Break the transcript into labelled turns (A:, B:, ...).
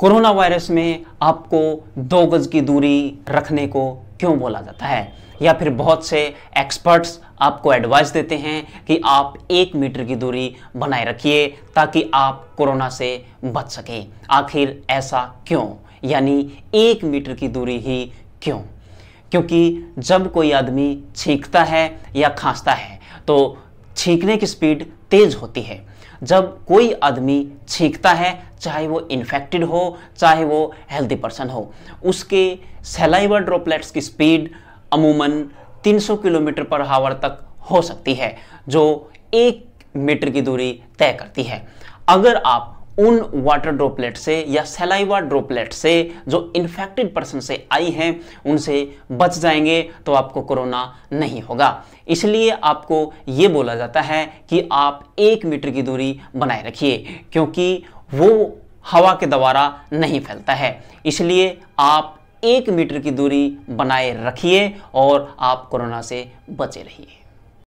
A: corona virus में आपको दो गज की दूरी रखने को क्यों बोला जाता है या फिर बहुत से एक्सपर्ट्स आपको एडवाइस देते हैं कि आप एक मीटर की दूरी बनाए रखिए ताकि आप कोरोना से बच सकें आखिर ऐसा क्यों यानी एक मीटर की दूरी ही क्यों क्योंकि जब कोई आदमी छींकता है या खांसता है तो छींकने की स्पीड तेज होती है जब कोई आदमी छींकता है चाहे वो इन्फेक्टेड हो चाहे वो हेल्दी पर्सन हो उसके सेलाइवर ड्रोपलेट्स की स्पीड अमूमन 300 किलोमीटर पर हावर तक हो सकती है जो एक मीटर की दूरी तय करती है अगर आप उन वाटर ड्रॉपलेट से या सेलाइवा ड्रॉपलेट से जो इन्फेक्टेड पर्सन से आई हैं उनसे बच जाएंगे तो आपको कोरोना नहीं होगा इसलिए आपको ये बोला जाता है कि आप एक मीटर की दूरी बनाए रखिए क्योंकि वो हवा के द्वारा नहीं फैलता है इसलिए आप एक मीटर की दूरी बनाए रखिए और आप कोरोना से बचे रहिए